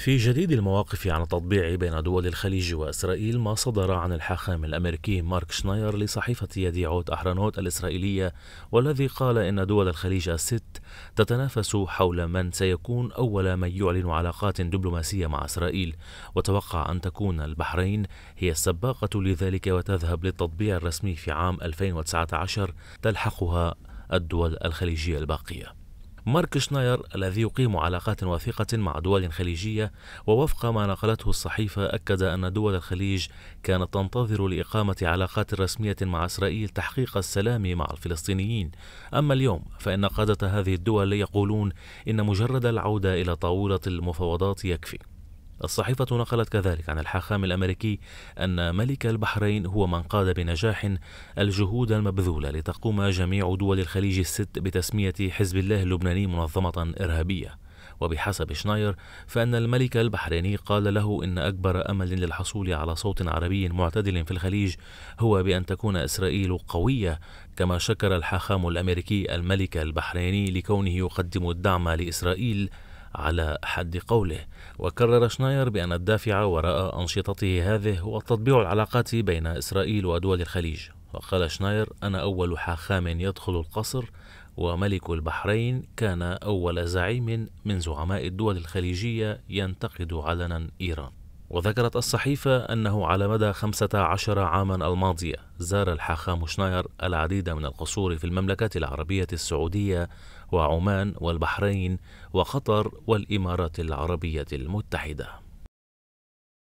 في جديد المواقف عن التطبيع بين دول الخليج وإسرائيل ما صدر عن الحاخام الأمريكي مارك شناير لصحيفة يديعوت أحرانوت الإسرائيلية والذي قال إن دول الخليج الست تتنافس حول من سيكون أول من يعلن علاقات دبلوماسية مع إسرائيل وتوقع أن تكون البحرين هي السباقة لذلك وتذهب للتطبيع الرسمي في عام 2019 تلحقها الدول الخليجية الباقية مارك شناير الذي يقيم علاقات وثيقة مع دول خليجية ووفق ما نقلته الصحيفة أكد أن دول الخليج كانت تنتظر لإقامة علاقات رسمية مع إسرائيل تحقيق السلام مع الفلسطينيين أما اليوم فإن قادة هذه الدول يقولون إن مجرد العودة إلى طاولة المفاوضات يكفي الصحيفة نقلت كذلك عن الحاخام الأمريكي أن ملك البحرين هو من قاد بنجاح الجهود المبذولة لتقوم جميع دول الخليج الست بتسمية حزب الله اللبناني منظمة إرهابية وبحسب شناير فإن الملك البحريني قال له إن أكبر أمل للحصول على صوت عربي معتدل في الخليج هو بأن تكون إسرائيل قوية كما شكر الحاخام الأمريكي الملك البحريني لكونه يقدم الدعم لإسرائيل على حد قوله وكرر شناير بأن الدافع وراء أنشطته هذه هو تطبيع العلاقات بين إسرائيل ودول الخليج وقال شناير أنا أول حاخام يدخل القصر وملك البحرين كان أول زعيم من زعماء الدول الخليجية ينتقد علنا إيران وذكرت الصحيفة أنه على مدى 15 عاما الماضية زار الحاخام شناير العديد من القصور في المملكة العربية السعودية وعمان والبحرين وقطر والإمارات العربية المتحدة